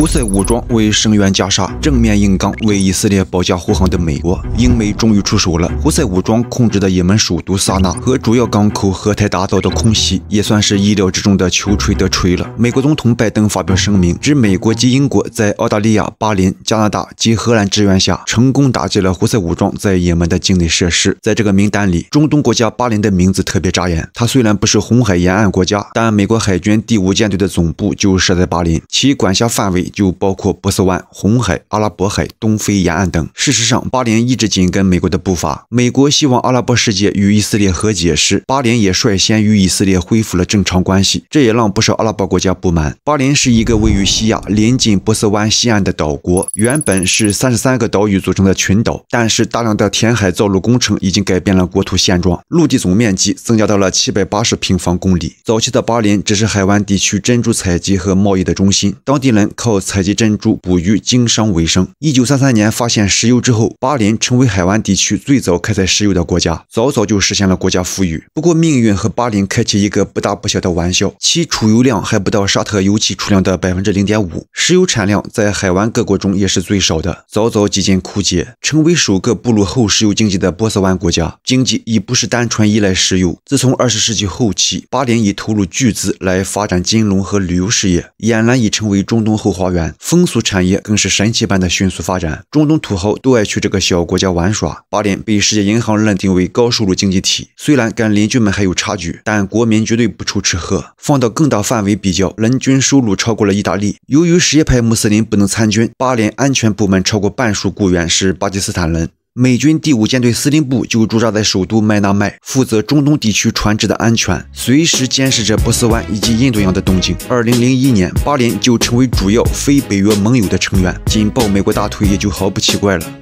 胡塞武装为声援加沙、正面硬刚、为以色列保驾护航的美国、英美终于出手了。胡塞武装控制的也门首都萨那和主要港口荷台达遭到空袭，也算是意料之中的“求锤得锤”了。美国总统拜登发表声明，指美国及英国在澳大利亚、巴林、加拿大及荷兰支援下，成功打击了胡塞武装在也门的境内设施。在这个名单里，中东国家巴林的名字特别扎眼。它虽然不是红海沿岸国家，但美国海军第五舰队的总部就设在巴林，其管辖范围。就包括波斯湾、红海、阿拉伯海、东非沿岸等。事实上，巴林一直紧跟美国的步伐。美国希望阿拉伯世界与以色列和解时，巴林也率先与以色列恢复了正常关系，这也让不少阿拉伯国家不满。巴林是一个位于西亚、临近波斯湾西岸的岛国，原本是三十三个岛屿组成的群岛，但是大量的填海造陆工程已经改变了国土现状，陆地总面积增加到了七百八十平方公里。早期的巴林只是海湾地区珍珠采集和贸易的中心，当地人靠。采集珍珠、捕鱼、经商为生。一九三三年发现石油之后，巴林成为海湾地区最早开采石油的国家，早早就实现了国家富裕。不过，命运和巴林开启一个不大不小的玩笑，其储油量还不到沙特油气储量的百分之零点五，石油产量在海湾各国中也是最少的，早早几近枯竭，成为首个步入后石油经济的波斯湾国家。经济已不是单纯依赖石油。自从二十世纪后期，巴林已投入巨资来发展金融和旅游事业，俨然已成为中东后花。风俗产业更是神奇般的迅速发展，中东土豪都爱去这个小国家玩耍。巴林被世界银行认定为高收入经济体，虽然跟邻居们还有差距，但国民绝对不愁吃喝。放到更大范围比较，人均收入超过了意大利。由于什叶派穆斯林不能参军，巴林安全部门超过半数雇员是巴基斯坦人。美军第五舰队司令部就驻扎在首都麦纳麦，负责中东地区船只的安全，随时监视着波斯湾以及印度洋的动静。二零零一年，巴林就成为主要非北约盟友的成员，紧抱美国大腿也就毫不奇怪了。